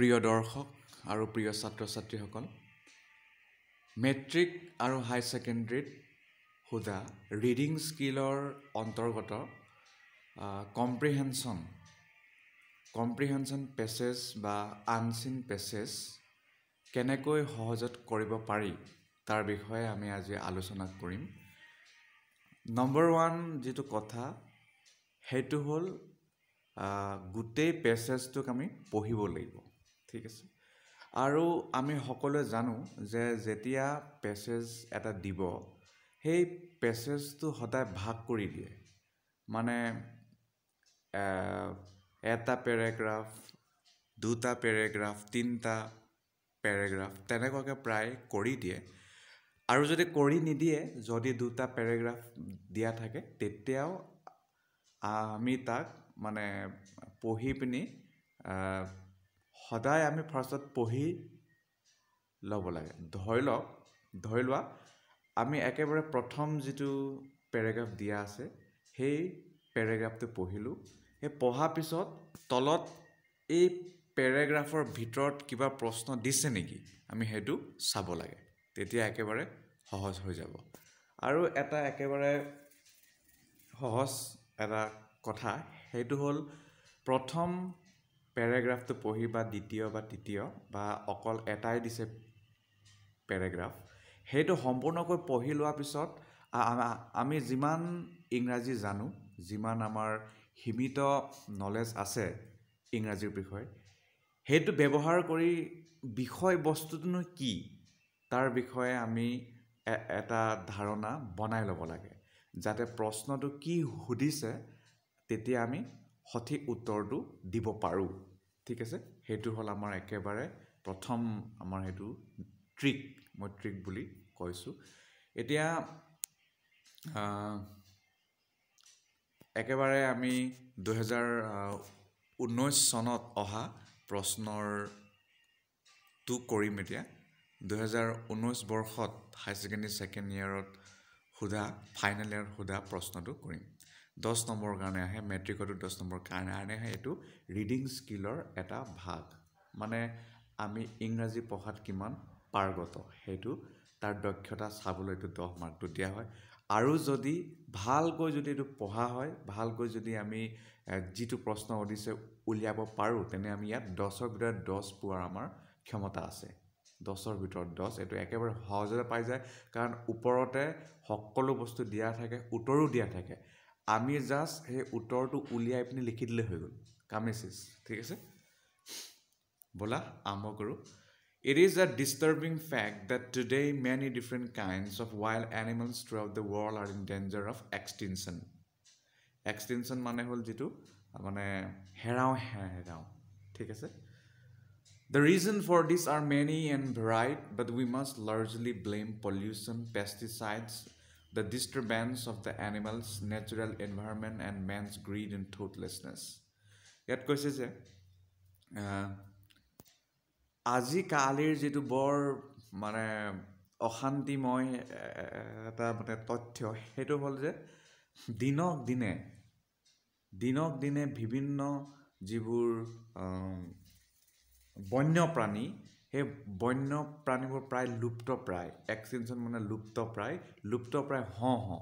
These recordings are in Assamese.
প্ৰিয় দৰ্শক আৰু প্ৰিয় ছাত্ৰ ছাত্ৰীসকল মেট্ৰিক আৰু হাই ছেকেণ্ডেৰীত সোধা ৰিডিং স্কিলৰ অন্তৰ্গত কম্প্ৰিহেনশ্যন কম্প্ৰিহেনশ্যন পেছেজ বা আনচিন পেছেজ কেনেকৈ সহজত কৰিব পাৰি তাৰ বিষয়ে আমি আজি আলোচনা কৰিম নম্বৰ ওৱান যিটো কথা সেইটো হ'ল গোটেই পেচেজটোক আমি পঢ়িব লাগিব ঠিক আছে আৰু আমি সকলোৱে জানো যে যেতিয়া পেছেজ এটা দিব সেই পেছেজটো সদায় ভাগ কৰি দিয়ে মানে এটা পেৰেগ্ৰাফ দুটা পেৰেগ্ৰাফ তিনিটা পেৰেগ্ৰাফ তেনেকুৱাকৈ প্ৰায় কৰি দিয়ে আৰু যদি কৰি নিদিয়ে যদি দুটা পেৰেগ্ৰাফ দিয়া থাকে তেতিয়াও আমি তাক মানে পঢ়ি পিনি সদায় আমি ফাৰ্ষ্টত পঢ়ি ল'ব লাগে ধৰি লওক ধৰি লোৱা আমি একেবাৰে প্ৰথম যিটো পেৰেগ্ৰাফ দিয়া আছে সেই পেৰেগ্ৰাফটো পঢ়িলোঁ সেই পঢ়াৰ পিছত তলত এই পেৰেগ্ৰাফৰ ভিতৰত কিবা প্ৰশ্ন দিছে নেকি আমি সেইটো চাব লাগে তেতিয়া একেবাৰে সহজ হৈ যাব আৰু এটা একেবাৰে সহজ এটা কথা সেইটো হ'ল প্ৰথম পেৰেগ্ৰাফটো পঢ়ি বা দ্বিতীয় বা তৃতীয় বা অকল এটাই দিছে পেৰেগ্ৰাফ সেইটো সম্পূৰ্ণকৈ পঢ়ি লোৱাৰ পিছত আমি যিমান ইংৰাজী জানো যিমান আমাৰ সীমিত নলেজ আছে ইংৰাজীৰ বিষয়ে সেইটো ব্যৱহাৰ কৰি বিষয়বস্তুটোনো কি তাৰ বিষয়ে আমি এটা ধাৰণা বনাই ল'ব লাগে যাতে প্ৰশ্নটো কি সুধিছে তেতিয়া আমি সঠিক উত্তৰটো দিব পাৰোঁ ঠিক আছে সেইটো হ'ল আমাৰ একেবাৰে প্ৰথম আমাৰ সেইটো ট্ৰিক মই ট্ৰিক বুলি কৈছোঁ এতিয়া একেবাৰে আমি দুহেজাৰ ঊনৈছ চনত অহা প্ৰশ্নৰটো কৰিম এতিয়া দুহেজাৰ ঊনৈছ বৰ্ষত হায়াৰ ছেকেণ্ডেৰী ছেকেণ্ড ইয়েৰত সোধা ফাইনেল ইয়েৰত সোধা প্ৰশ্নটো কৰিম দহ নম্বৰৰ কাৰণে আহে মেট্ৰিকতো দহ নম্বৰৰ কাৰণে আনে আহে এইটো ৰিডিং স্কিলৰ এটা ভাগ মানে আমি ইংৰাজী পঢ়াত কিমান পাৰ্গত সেইটো তাৰ দক্ষতা চাবলৈ এইটো দহ মাৰ্কটো দিয়া হয় আৰু যদি ভালকৈ যদি এইটো পঢ়া হয় ভালকৈ যদি আমি যিটো প্ৰশ্ন সুধিছে উলিয়াব পাৰোঁ তেনে আমি ইয়াত দহৰ ভিতৰত দহ পোৱাৰ আমাৰ ক্ষমতা আছে দহৰ ভিতৰত দহ এইটো একেবাৰে সহজতে পাই যায় কাৰণ ওপৰতে সকলো বস্তু দিয়া থাকে উত্তৰো দিয়া থাকে আমি জাষ্ট সেই উত্তৰটো উলিয়াই পিনি লিখি দিলে হৈ গ'ল কামেচিজ ঠিক আছে ব'লা আৰম্ভ কৰোঁ it is a disturbing fact that today many different kinds of wild animals throughout the world are in danger of extension extension মানে হ'ল যিটো মানে হেৰাওঁ হেৰা হেৰাওঁ ঠিক আছে the reason for this are many and varied but we must largely blame pollution pesticides the disturbance of the animals natural environment and man's greed and thoughtlessness ইয়াত কৈছে যে আজিকালিৰ যিটো বৰ মানে অশান্তিময় এটা মানে তথ্য সেইটো হ'ল যে দিনক দিনে দিনক দিনে বিভিন্ন যিবোৰ বন্য প্ৰাণী সেই বন্য প্ৰাণীবোৰ প্ৰায় লুপ্ত প্ৰায় এক্সটেনশ্যন মানে লুপ্ত প্ৰায় লুপ্ত প্ৰায় হ হ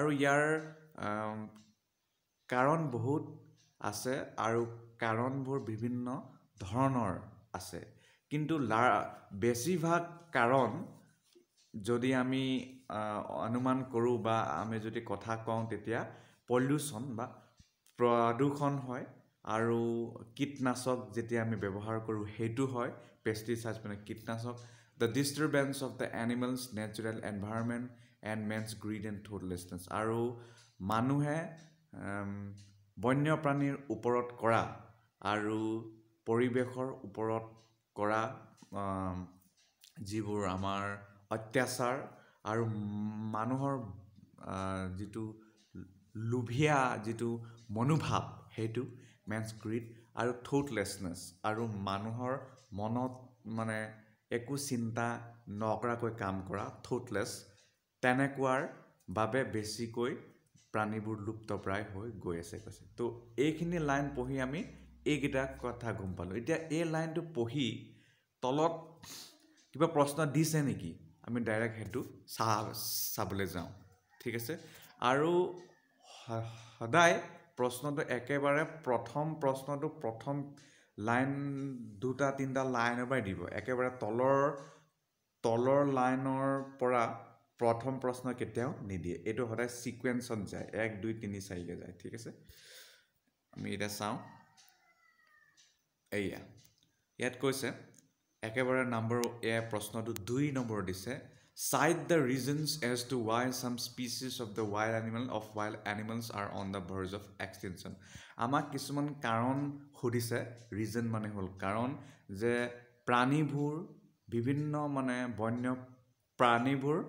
আৰু ইয়াৰ কাৰণ বহুত আছে আৰু কাৰণবোৰ বিভিন্ন ধৰণৰ আছে কিন্তু লা বেছিভাগ কাৰণ যদি আমি অনুমান কৰোঁ বা আমি যদি কথা কওঁ তেতিয়া পলিউশ্যন বা প্ৰদূষণ হয় আৰু কীটনাশক যেতিয়া আমি ব্যৱহাৰ কৰোঁ সেইটো হয় পেষ্টিচাইড মানে কীটনাশক the disturbance of the animals natural environment and man's greed and thoughtlessness আৰু মানুহে বন্যপ্ৰাণীৰ ওপৰত কৰা আৰু পৰিৱেশৰ ওপৰত কৰা যিবোৰ আমাৰ অত্যাচাৰ আৰু মানুহৰ যিটো লোভীয়া যিটো মনোভাৱ সেইটো মেনছ গ্ৰীড আৰু থোটলেছনেছ আৰু মানুহৰ মনত মানে একো চিন্তা নকৰাকৈ কাম কৰা থুটলেছ তেনেকুৱাৰ বাবে বেছিকৈ প্ৰাণীবোৰ লুপ্তপ্ৰায় হৈ গৈ আছে কৈছে তো এইখিনি লাইন পঢ়ি আমি এইকেইটা কথা গম পালোঁ এতিয়া এই লাইনটো পঢ়ি তলত কিবা প্ৰশ্ন দিছে নেকি আমি ডাইৰেক্ট সেইটো চাহ চাবলৈ যাওঁ ঠিক আছে আৰু সদায় প্ৰশ্নটো একেবাৰে প্ৰথম প্ৰশ্নটো প্ৰথম লাইন দুটা তিনিটা লাইনৰ পৰাই দিব একেবাৰে তলৰ তলৰ লাইনৰ পৰা প্ৰথম প্ৰশ্ন কেতিয়াও নিদিয়ে এইটো সদায় ছিকুৱেঞ্চত যায় এক দুই তিনি চাৰিকৈ যায় ঠিক আছে আমি এতিয়া চাওঁ এইয়া ইয়াত কৈছে একেবাৰে নম্বৰ এ প্ৰশ্নটো দুই নম্বৰ দিছে cite the reasons as to why some species of the wild animal of wild animals are on the verge of extinction আমাক কিছুমান কাৰণ সুধিছে ৰিজন মানে হ'ল কাৰণ যে প্ৰাণীবোৰ বিভিন্ন মানে বন্য প্ৰাণীবোৰ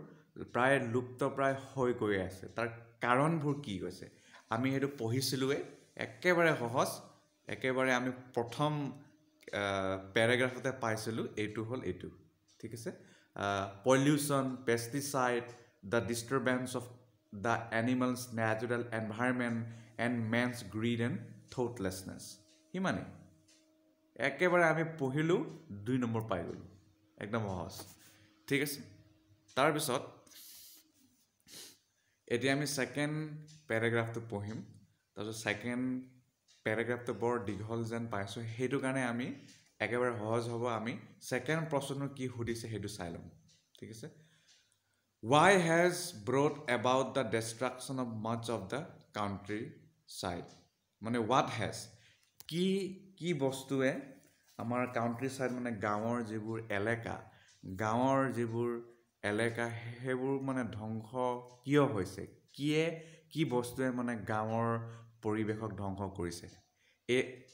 প্ৰায় লুপ্তপ্ৰায় হৈ গৈ আছে তাৰ কাৰণবোৰ কি হৈছে আমি সেইটো পঢ়িছিলোঁৱে একেবাৰে সহজ একেবাৰে আমি প্ৰথম পেৰাগ্ৰাফতে পাইছিলোঁ এইটো হ'ল এইটো ঠিক আছে pollution pesticide the disturbance of the animals natural environment and man's greed and thoughtlessness সিমানেই একেবাৰে আমি পঢ়িলোঁ দুই নম্বৰ পাই গ'লোঁ একদম সহজ ঠিক আছে তাৰপিছত এতিয়া আমি ছেকেণ্ড পেৰাগ্ৰাফটো পঢ়িম তাৰপিছত ছেকেণ্ড পেৰাগ্ৰাফটো বৰ দীঘল যেন পাইছোঁ সেইটো কাৰণে আমি একেবাৰে সহজ হ'ব আমি ছেকেণ্ড প্ৰশ্নটো কি সুধিছে সেইটো চাই ল'ম ঠিক আছে why has brought about the destruction of much of the countryside মানে ৱাট হেজ কি কি বস্তুৱে আমাৰ কাউণ্ট্ৰি ছাইড মানে গাঁৱৰ যিবোৰ এলেকা গাঁৱৰ যিবোৰ এলেকা সেইবোৰ মানে ধ্বংস কিয় হৈছে কিয়ে কি বস্তুৱে মানে গাঁৱৰ পৰিৱেশক ধ্বংস কৰিছে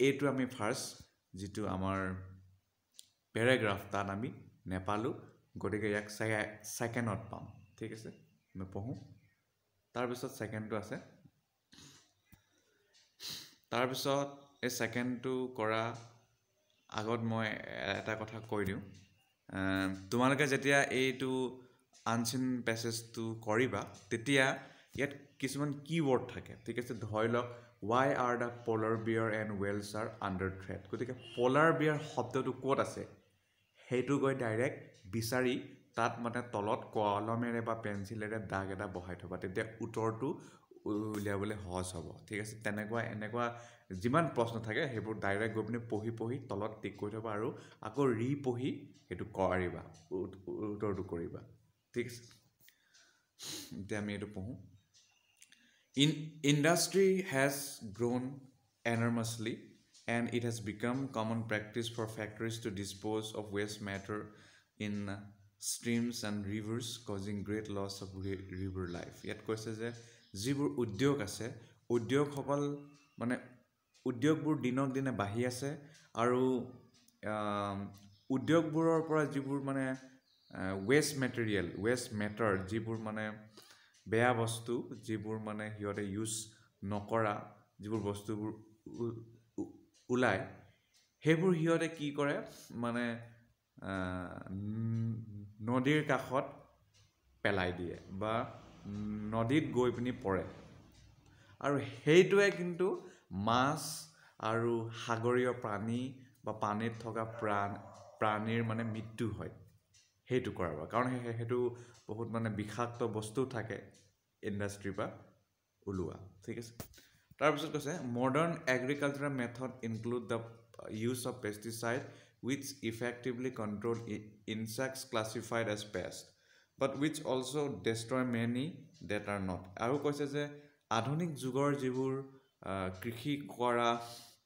এইটো আমি ফাৰ্ষ্ট যিটো আমাৰ পেৰাগ্ৰাফ তাত আমি নেপালোঁ গতিকে ইয়াক চাগে ছেকেণ্ডত পাম ঠিক আছে মই পঢ়োঁ তাৰপিছত ছেকেণ্ডটো আছে তাৰপিছত এই ছেকেণ্ডটো কৰা আগত মই এটা কথা কৈ দিওঁ তোমালোকে যেতিয়া এইটো আনচিন পেচেজটো কৰিবা তেতিয়া ইয়াত কিছুমান কী ৱৰ্ড থাকে ঠিক আছে ধৰি লওক why are the polar bear and whales are under threat গতিকে পলাৰ বিয়াৰ শব্দটো ক'ত আছে সেইটো গৈ ডাইৰেক্ট বিচাৰি তাত মানে তলত কলমেৰে বা পেঞ্চিলেৰে দাগ এটা বহাই থবা তেতিয়া উত্তৰটো উলিয়াবলৈ সহজ হ'ব ঠিক আছে তেনেকুৱা এনেকুৱা যিমান প্ৰশ্ন থাকে সেইবোৰ ডাইৰেক্ট গৈ পিনি পঢ়ি পঢ়ি তলত টিক কৰি থবা আৰু আকৌ ৰি পঢ়ি সেইটো কৰিবা উত্তৰটো কৰিবা ঠিক আছে এতিয়া আমি এইটো পঢ়োঁ in industry has grown enormously and it has become common practice for factories to dispose of waste matter in streams and rivers causing great loss of river life yet koise je jibur udyog ase udyog hokol mane udyog bur dinok dine bahi ase aru udyog burr pora jibur mane waste material waste matter jibur mane uh, বেয়া বস্তু যিবোৰ মানে সিহঁতে ইউজ নকৰা যিবোৰ বস্তুবোৰ ওলায় সেইবোৰ সিহঁতে কি কৰে মানে নদীৰ কাষত পেলাই দিয়ে বা নদীত গৈ পিনি পৰে আৰু সেইটোৱে কিন্তু মাছ আৰু সাগৰীয় প্ৰাণী বা পানীত থকা প্ৰাণ প্ৰাণীৰ মানে মৃত্যু হয় সেইটো কৰাৰ পৰা কাৰণ সেইটো বহুত মানে বিষাক্ত বস্তু থাকে ইণ্ডাষ্ট্ৰীৰ পৰা ওলোৱা ঠিক আছে তাৰপিছত কৈছে modern agriculture method include the use of pesticide with effectively control insects classified as pest but with also' destroy many that are not আৰু কৈছে যে আধুনিক যুগৰ যিবোৰ কৃষি কৰা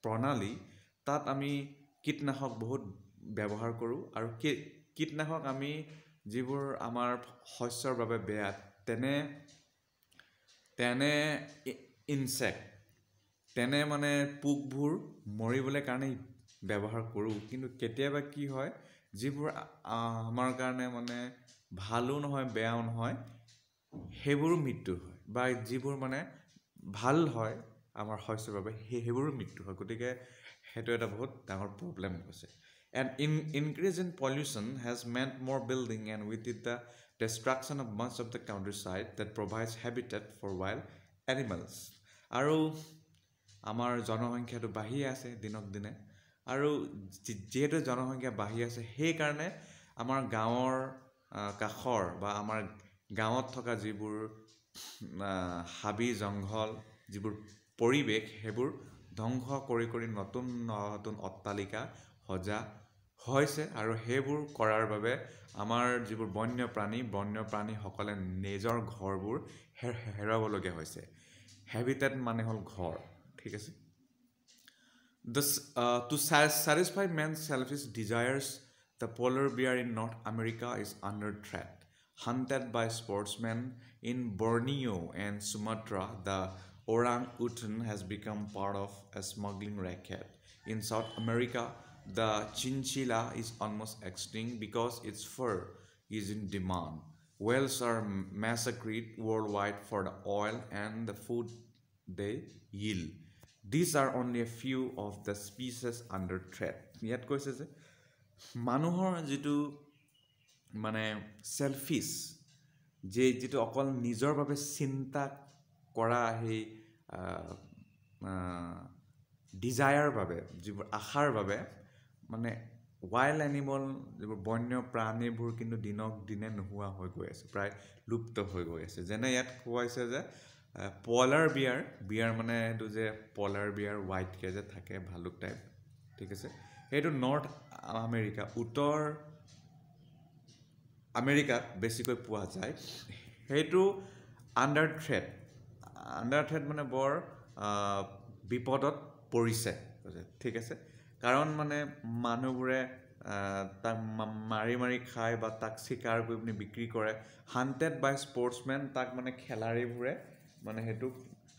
প্ৰণালী তাত আমি কীটনাশক বহুত ব্যৱহাৰ কৰোঁ আৰু কীটনাশক আমি যিবোৰ আমাৰ শস্যৰ বাবে বেয়া তেনে তেনে ইনচেক্ট তেনে মানে পোকবোৰ মৰিবলৈ কাৰণে ব্যৱহাৰ কৰোঁ কিন্তু কেতিয়াবা কি হয় যিবোৰ আমাৰ কাৰণে মানে ভালো নহয় বেয়াও নহয় সেইবোৰো মৃত্যু হয় বা যিবোৰ মানে ভাল হয় আমাৰ শস্যৰ বাবে সেই সেইবোৰো মৃত্যু হয় গতিকে সেইটো এটা বহুত ডাঙৰ প্ৰব্লেম হৈছে and in increase in pollution has meant more building and with it the destruction of much of the countryside that provides habitat for wild animals আৰু আমাৰ জনসংখ্যাটো বাঢ়ি আছে দিনক দিনে আৰু যিহেতু জনসংখ্যা বাঢ়ি আছে সেইকাৰণে আমাৰ গাঁৱৰ কাষৰ বা আমাৰ গাঁৱত থকা যিবোৰ হাবি জংঘল যিবোৰ পৰিৱেশ সেইবোৰ ধ্বংস কৰি কৰি নতুন নতুন অট্টালিকা সজা হৈছে আৰু সেইবোৰ কৰাৰ বাবে আমাৰ যিবোৰ বন্যপ্ৰাণী বন্যপ্ৰাণীসকলে নিজৰ ঘৰবোৰ হে হেৰুৱাবলগীয়া হৈছে হেবিটেট মানে হ'ল ঘৰ ঠিক আছে the to satisfy men selfish desires the polar bear in north America is under threat hunted by sportsmen in Borneo' and Sumatra the orang utan has become part of a smuggling racket in south America the chinchilla is almost extinct because its fur is in demand. Whales are massacred worldwide for the oil and the food they yield. These are only a few of the species under threat. Yet, koi se manuhar jitu mane selfish je jitu akal nizar babe sinta kora he desire babe jibur akhar babe মানে ৱাইল্ড এনিমল যিবোৰ বন্য প্ৰাণীবোৰ কিন্তু দিনক দিনে নোহোৱা হৈ গৈ আছে প্ৰায় লুপ্ত হৈ গৈ আছে যেনে ইয়াত কোৱা হৈছে যে পলাৰ বিয়াৰ বিয়াৰ মানে এইটো যে পলাৰ বিয়াৰ হোৱাইটকৈ যে থাকে ভালুক টাইপ ঠিক আছে সেইটো নৰ্থ আমেৰিকা উত্তৰ আমেৰিকাত বেছিকৈ পোৱা যায় সেইটো আণ্ডাৰ থ্ৰেড আণ্ডাৰ থ্ৰেড মানে বৰ বিপদত পৰিছে ঠিক আছে কাৰণ মানে মানুহবোৰে তাক মাৰি মাৰি খায় বা তাক চিকাৰ কৰি পিনি বিক্ৰী কৰে হাণ্টেড বাই স্পৰ্টছমেন তাক মানে খেলাড়ীবোৰে মানে সেইটো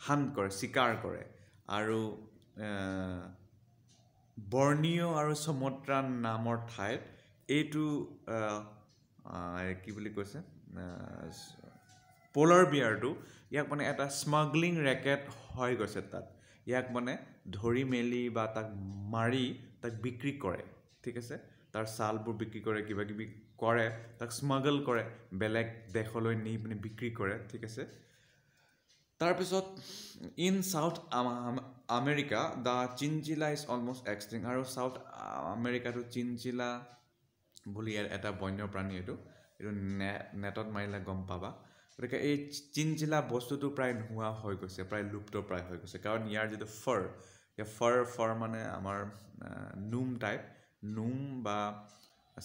হাণ্ট কৰে চিকাৰ কৰে আৰু বৰ্ণীয় আৰু চমত্ৰা নামৰ ঠাইত এইটো কি বুলি কৈছে পলাৰ বিয়াৰটো ইয়াক মানে এটা স্মাগলিং ৰেকেট হৈ গৈছে তাত ইয়াক মানে ধৰি মেলি বা তাক মাৰি তাক বিক্ৰী কৰে ঠিক আছে তাৰ ছালবোৰ বিক্ৰী কৰে কিবাকিবি কৰে তাক স্মাগল কৰে বেলেগ দেশলৈ নি পিনে বিক্ৰী কৰে ঠিক আছে তাৰপিছত in South America the chinchilla is almost extinct আৰু ছাউথ আমেৰিকাটো চিনজিলা বুলি এটা বন্যপ্ৰাণী এইটো এইটো নে নেটত মাৰিলে গম পাবা গতিকে এই চিনজিলা বস্তুটো প্ৰায় নোহোৱা হৈ গৈছে প্ৰায় লুপ্ত প্ৰায় হৈ গৈছে কাৰণ ইয়াৰ যিটো ফৰ এতিয়া ফৰ ফৰ মানে আমাৰ নোম টাইপ নোম বা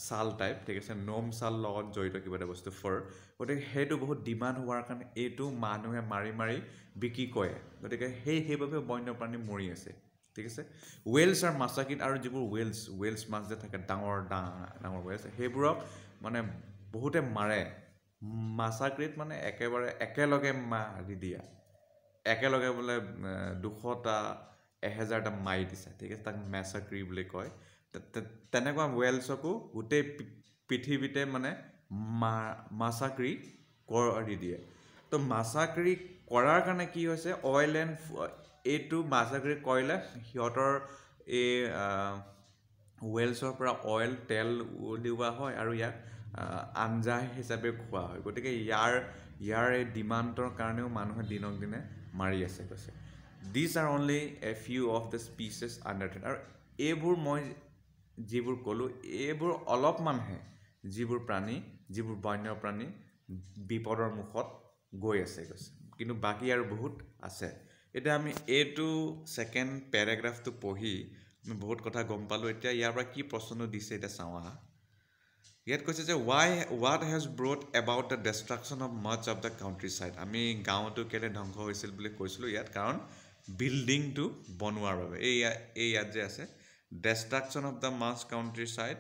ছাল টাইপ ঠিক আছে নোম ছাল লগত জড়িত কিবা এটা বস্তু ফৰ গতিকে সেইটো বহুত ডিমাণ্ড হোৱাৰ কাৰণে এইটো মানুহে মাৰি মাৰি বিক্ৰী কৰে গতিকে সেই সেইবাবে বন্যপ্ৰাণী মৰি আছে ঠিক আছে ৱেলছ আৰু মাছাকিত আৰু যিবোৰ ৱেলছ ৱেলছ মাছ যে থাকে ডাঙৰ ডাঙৰ ৱেলছ সেইবোৰক মানে বহুতে মাৰে মাছাকৃত মানে একেবাৰে একেলগে মাৰি দিয়া একেলগে বোলে দুশটা এহেজাৰটা মাৰি দিছে ঠিক আছে তাক মেচাক্ৰি বুলি কয় তেনেকুৱা ৱেলছকো গোটেই পৃথিৱীতে মানে মা মাচাক্ৰি কৰি দিয়ে তো মাচাক্ৰি কৰাৰ কাৰণে কি হৈছে অইল এণ্ড এইটো মাচাক্ৰি কৰিলে সিহঁতৰ এই ৱেলছৰ পৰা অইল তেল উলিওৱা হয় আৰু ইয়াক আঞ্জা হিচাপে খোৱা হয় গতিকে ইয়াৰ ইয়াৰ এই ডিমাণ্ডৰ কাৰণেও মানুহে দিনক দিনে মাৰি আছে কৈছে these are only a few of the species under ten আৰু এইবোৰ মই যিবোৰ ক'লোঁ এইবোৰ অলপমানহে যিবোৰ প্ৰাণী যিবোৰ বন্য প্ৰাণী বিপদৰ মুখত গৈ আছে কৈছে কিন্তু বাকী আৰু বহুত আছে এতিয়া আমি এইটো ছেকেণ্ড পেৰাগ্ৰাফটো পঢ়ি আমি বহুত কথা গম পালোঁ এতিয়া ইয়াৰ পৰা কি প্ৰশ্নটো দিছে এতিয়া চাওঁ আহা ইয়াত কৈছে যে why what has brought about the destruction of much of the countryside আমি গাঁৱতো কেলৈ ধ্বংস হৈছিল বুলি কৈছিলোঁ ইয়াত কাৰণ বিল্ডিংটো বনোৱাৰ বাবে এই এই ইয়াত যে আছে destruction of the much countryside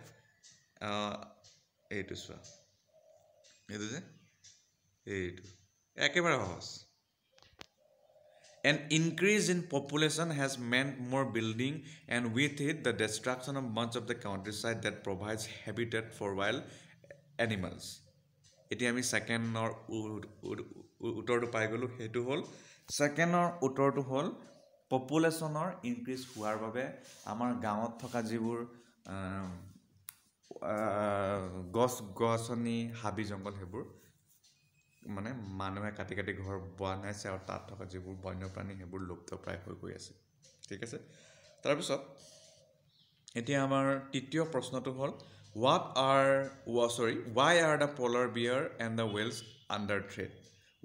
এইটো চোৱা এইটো যে এইটো একেবাৰে সহজ and increase in population has meant more building and with it the destruction of much of the countryside that provides habitat for wild animals এতিয়া আমি ছেকেণ্ডৰ উত্তৰটো পাই গ'লোঁ সেইটো হ'ল ছেকেণ্ডৰ উত্তৰটো হ'ল পপুলেশ্যনৰ ইনক্ৰিজ হোৱাৰ বাবে আমাৰ গাঁৱত থকা যিবোৰ গছ গছনি হাবি জংঘল সেইবোৰ মানে মানুহে কাটি কাটি ঘৰ বনাইছে আৰু তাত থকা যিবোৰ বন্যপ্ৰাণী সেইবোৰ লুপ্তপ্ৰায় হৈ গৈ আছে ঠিক আছে তাৰপিছত এতিয়া আমাৰ তৃতীয় প্ৰশ্নটো হ'ল হোৱাট আৰ ৱা sorry why are the polar bear and the whales under threat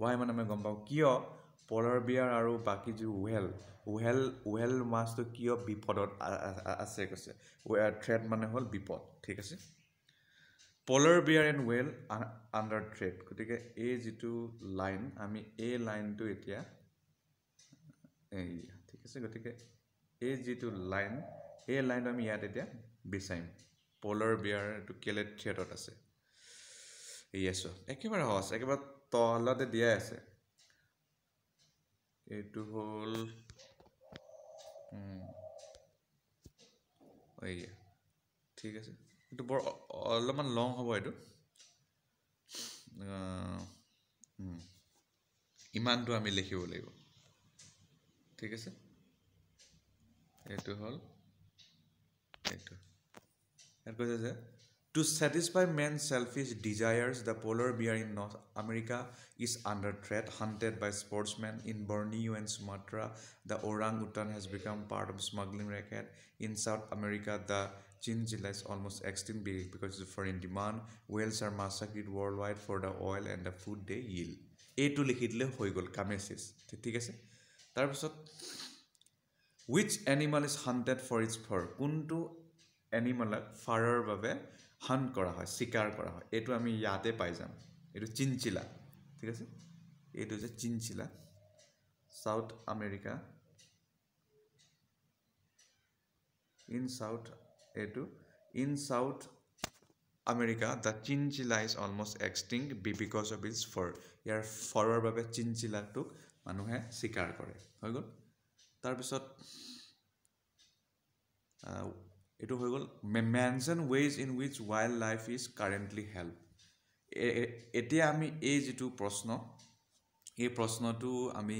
why মানে আমি গম পাওঁ কিয় পলাৰ বিয়াৰ আৰু বাকী যি ওৱেল ওৱেল ওৱেল মাছটো কিয় বিপদত আছে কৈছে থ্ৰেড মানে হ'ল বিপদ ঠিক আছে polar bear and well under threat গতিকে এই যিটো লাইন আমি এই লাইনটো এতিয়া ঠিক আছে গতিকে এই যিটো লাইন এই লাইনটো আমি ইয়াত এতিয়া বিচাৰিম পলাৰ বিয়াৰটো কেলে থিয়েটাৰত আছে য়েছ একেবাৰে সহজ একেবাৰে তলতে দিয়াই আছে এইটো হ'ল ঠিক আছে এইটো বৰ অলপমান লং হ'ব এইটো ইমানটো আমি লিখিব লাগিব ঠিক আছে এইটো হ'ল এইটো ইয়াত কৈছে যে to satisfy men selfish desires the polar bear in north America is under threat hunted by sports men in Borneo and Sumatra the orangutan has become part of smuggling racket in south America the chinchillas is almost extinct because is for in demand whales are massacred world wide for the oil and the food they ill এইটো লিখি দিলে হৈ গ'ল কামেচিছ ঠিক আছে তাৰপিছত which animal is hunted for its fur কোনটো এনিমেলক ফাৰৰ বাবে হান কৰা হয় চিকাৰ কৰা হয় এইটো আমি ইয়াতে পাই যাম এইটো চিনচিলা ঠিক আছে এইটো যে chinchilla South America in South এইটো in south America the chinchilla is almost extinct be because of is fur ইয়াৰ ফৰৰ বাবে চিনচিলাটোক মানুহে স্বীকাৰ কৰে হৈ গ'ল তাৰপিছত এইটো হৈ গ'ল means and ways in which wild life is currently help এতিয়া আমি এই যিটো প্ৰশ্ন এই প্ৰশ্নটো আমি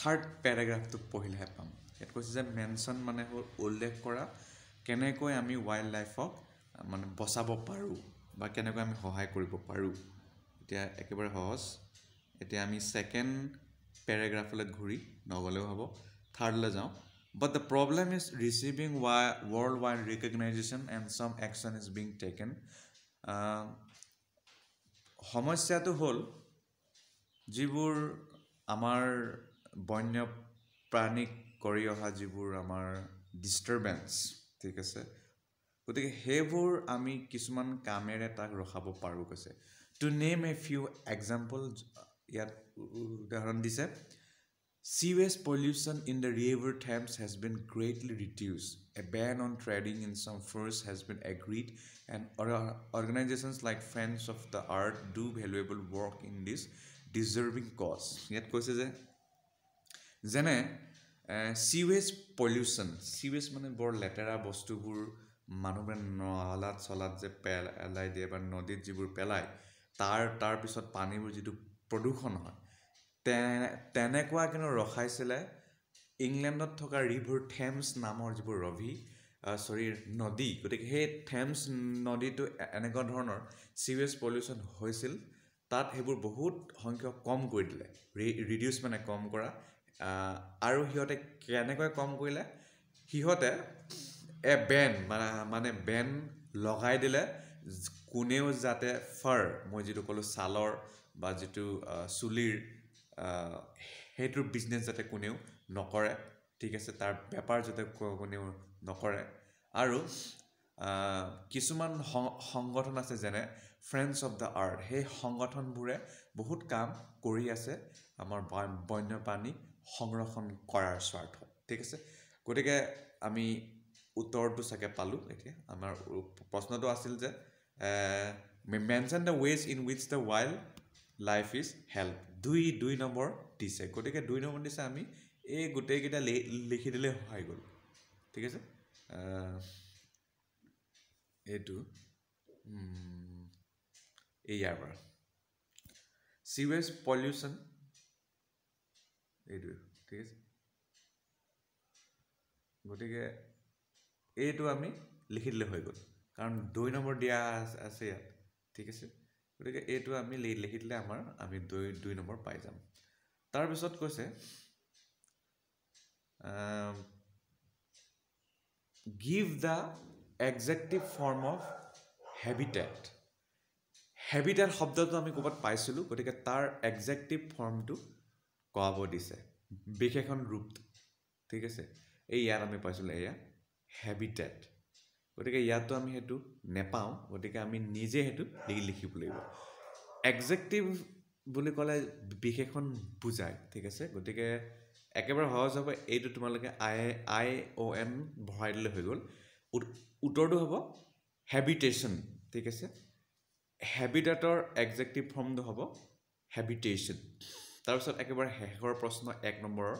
থাৰ্ড পেৰাগ্ৰাফটো পঢ়িলেহে পাম ইয়াত কৈছে যে মেনচন মানে হ'ল উল্লেখ কৰা কেনেকৈ আমি ৱাইল্ড লাইফক মানে বচাব পাৰোঁ বা কেনেকৈ আমি সহায় কৰিব পাৰোঁ এতিয়া একেবাৰে সহজ এতিয়া আমি ছেকেণ্ড পেৰাগ্ৰাফলৈ ঘূৰি নগ'লেও হ'ব থাৰ্ডলৈ যাওঁ But the problem is receiving worldwide recognition and some action is being taken. Uh, সমস্যাটো হ'ল যিবোৰ আমাৰ বন্যপ্ৰাণীক কৰি অহা যিবোৰ আমাৰ ডিষ্টাৰ্বেঞ্চ ঠিক আছে গতিকে সেইবোৰ আমি কিছুমান কামেৰে তাক ৰখাব পাৰোঁ কৈছে to name a few example ইয়াত উদাহৰণ দিছে Sewage pollution in the river Thames has been greatly reduced. A ban on trading in some furs has been agreed, and organizations like Friends of the Art do valuable work in this deserving cause. Yet, कोई से जने sewage pollution sewage मतलब बहुत लेटरा बस्तु बुर मानो बन नालात सालात जब पहल ऐलाइ दे बन नदी जी बुर पहलाई तार तार पिसोत पानी बुर जी तो प्रोड्यूक्शन है তেনেকুৱা কিন্তু ৰখাইছিলে ইংলেণ্ডত থকা ৰিভৰ থেমছ নামৰ যিবোৰ ৰভি চৰি নদী গতিকে সেই থেমছ নদীটো এনেকুৱা ধৰণৰ ছিৰিয়াছ পলিউশ্যন হৈছিল তাত সেইবোৰ বহুত সংখ্যক কম কৰি দিলে ৰিডিউচ মানে কম কৰা আৰু সিহঁতে কেনেকৈ কম কৰিলে সিহঁতে এ বেন মানে বেন লগাই দিলে কোনেও যাতে ফাৰ মই যিটো ক'লোঁ ছালৰ বা যিটো চুলিৰ সেইটোৰ বিজনেছ যাতে কোনেও নকৰে ঠিক আছে তাৰ বেপাৰ যাতে কোনেও নকৰে আৰু কিছুমান সংগঠন আছে যেনে ফ্ৰেণ্ডছ অফ দ্য আৰ্থ সেই সংগঠনবোৰে বহুত কাম কৰি আছে আমাৰ বন্যপ্ৰাণী সংৰক্ষণ কৰাৰ স্বাৰ্থত ঠিক আছে গতিকে আমি উত্তৰটো চাগে পালোঁ এতিয়া আমাৰ প্ৰশ্নটো আছিল যে mention the ways in with the wild life is help দুই দুই নম্বৰ দিছে গতিকে দুই নম্বৰ দিছে আমি এই গোটেইকেইটা লিখি দিলেই সহায় গ'ল ঠিক আছে এইটো ইয়াৰ পৰা চিৱেজ পলিউশ্যন এইটো ঠিক আছে গতিকে এইটো আমি লিখি দিলে হৈ গ'ল কাৰণ দুই নম্বৰ দিয়া আছে ইয়াত ঠিক আছে গতিকে এইটো আমি লিখি দিলে আমাৰ আমি দুই দুই নম্বৰ পাই যাম তাৰপিছত কৈছে give the adjective form of habitat habitat শব্দটো আমি ক'ৰবাত পাইছিলোঁ গতিকে তাৰ একজেক্টিভ ফৰ্মটো কোৱাব দিছে বিশেষণ ৰূপ ঠিক আছে এই ইয়াত আমি পাইছিলোঁ এয়া হেবিটেট গতিকে ইয়াতো আমি সেইটো নেপাওঁ গতিকে আমি নিজে সেইটো লিখিব লাগিব একজেক্টিভ বুলি ক'লে বিশেষণ বুজায় ঠিক আছে গতিকে একেবাৰে সহজ হ'ব এইটো তোমালোকে আই আই অ' এম ভৰাই দিলে হৈ গ'ল উত্তৰটো হ'ব হেবিটেশ্যন ঠিক আছে হেবিটেটৰ একজেক্টিভ ফৰ্মটো হ'ব হেবিটেশ্যন তাৰপিছত একেবাৰে শেষৰ প্ৰশ্ন এক নম্বৰৰ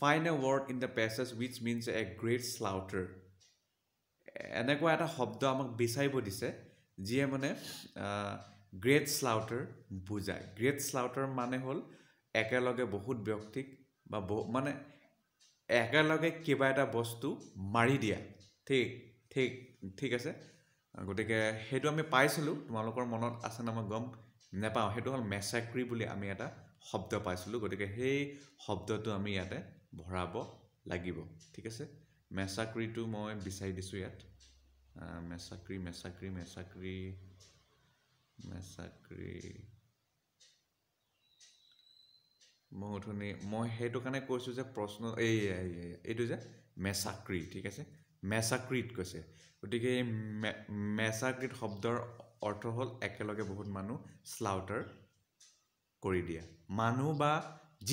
find a word in the passage which means a great slaughter এনেকুৱা এটা শব্দ আমাক বিচাৰিব দিছে যিয়ে মানে গ্ৰেট শ্লাউটাৰ বুজায় গ্ৰেট শ্লাউটাৰ মানে হ'ল একেলগে বহুত ব্যক্তিক বা বহু মানে একেলগে কিবা এটা বস্তু মাৰি দিয়া ঠিক ঠিক ঠিক আছে গতিকে সেইটো আমি পাইছিলোঁ তোমালোকৰ মনত আছে আছেনে মই গম নেপাওঁ সেইটো হ'ল মেচাক্ৰী বুলি আমি এটা শব্দ পাইছিলোঁ গতিকে সেই শব্দটো আমি ইয়াতে ভৰাব লাগিব ঠিক আছে মেচাকৰিটো মই বিচাৰি দিছোঁ ইয়াত মেচাকৰি মেচাকৰি মেচাকৰি মেচাকৰি মধুনী মই সেইটো কাৰণে কৈছোঁ যে প্ৰশ্ন এই এইটো যে মেচাকৰি ঠিক আছে মেচাকৃত কৈছে গতিকে এই মে মেচাকৃত শব্দৰ অৰ্থ হ'ল একেলগে বহুত মানুহ শ্লাউটাৰ কৰি দিয়া মানুহ বা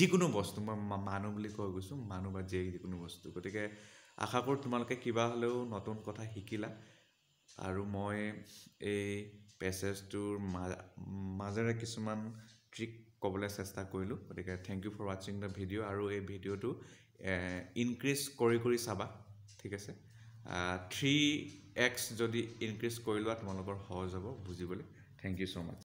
যিকোনো বস্তু মই মানুহ বুলি কৈ গৈছোঁ মানুহ বা যে যিকোনো বস্তু গতিকে আশা কৰোঁ তোমালোকে কিবা হ'লেও নতুন কথা শিকিলা আৰু মই এই পেছেজটোৰ মা মাজেৰে কিছুমান ট্ৰিক ক'বলৈ চেষ্টা কৰিলোঁ গতিকে থেংক ইউ ফৰ ৱাচিং দ্য ভিডিঅ' আৰু এই ভিডিঅ'টো ইনক্ৰিজ কৰি কৰি চাবা ঠিক আছে থ্ৰী এক্স যদি ইনক্ৰিজ কৰি লোৱা তোমালোকৰ সহজ হ'ব বুজিবলৈ থেংক ইউ ছ' মাছ